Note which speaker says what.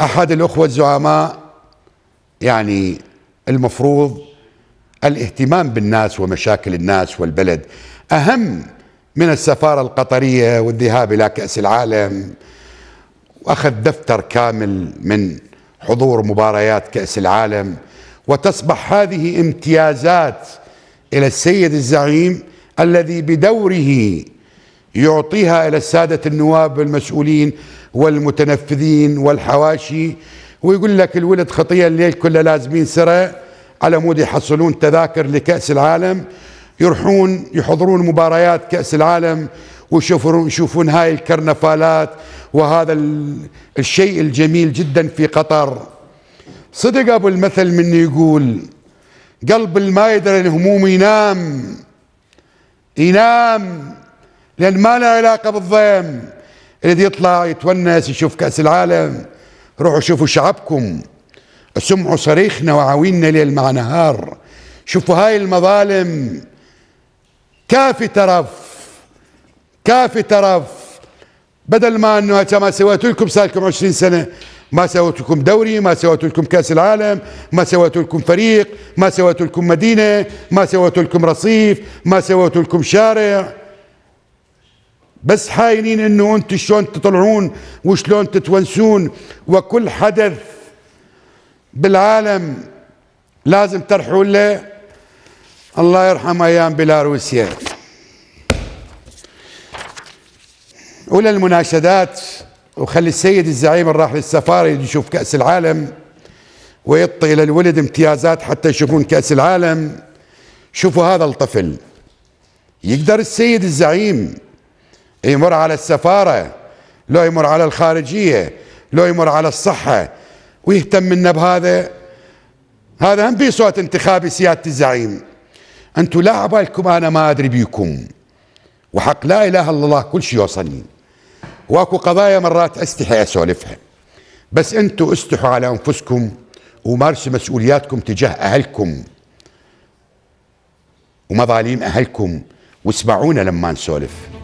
Speaker 1: احد الاخوه الزعماء يعني المفروض الاهتمام بالناس ومشاكل الناس والبلد اهم من السفاره القطريه والذهاب الى كاس العالم واخذ دفتر كامل من حضور مباريات كاس العالم وتصبح هذه امتيازات الى السيد الزعيم الذي بدوره يعطيها إلى السادة النواب المسؤولين والمتنفذين والحواشي ويقول لك الولد خطية الليل كله لازمين سرع على مود يحصلون تذاكر لكأس العالم يروحون يحضرون مباريات كأس العالم ويشوفون يشوفون هاي الكرنفالات وهذا الشيء الجميل جدا في قطر صدق ابو المثل من يقول قلب ما يدري الهموم ينام ينام لأن ما له علاقة بالضيم اللي يطلع يتونس يشوف كأس العالم روحوا شوفوا شعبكم سمعوا صريخنا وعاوينا ليل مع نهار شوفوا هاي المظالم كافي ترف كافي ترف بدل ما انه ما سويت لكم صار لكم 20 سنه ما سويت لكم دوري ما سويت لكم كاس العالم ما سويت لكم فريق ما سويت لكم مدينه ما سويت لكم رصيف ما سويت لكم شارع بس حايلين انه انتم شلون تطلعون وشلون تتونسون وكل حدث بالعالم لازم ترحوا له الله يرحم ايام بيلاروسيا ولا المناشدات وخلي السيد الزعيم الراح للسفاره يشوف كاس العالم ويعطي الى الولد امتيازات حتى يشوفون كاس العالم شوفوا هذا الطفل يقدر السيد الزعيم يمر على السفارة لو يمر على الخارجية لو يمر على الصحة ويهتم منا بهذا هذا هم بيه صوت انتخابي سيادة الزعيم انتم لا عبالكم انا ما ادري بيكم وحق لا اله الا الله كل شيء يوصلني واكو قضايا مرات استحي اسولفها بس انتم استحوا على انفسكم ومارسوا مسؤولياتكم تجاه اهلكم ومظاليم اهلكم واسمعونا لما نسولف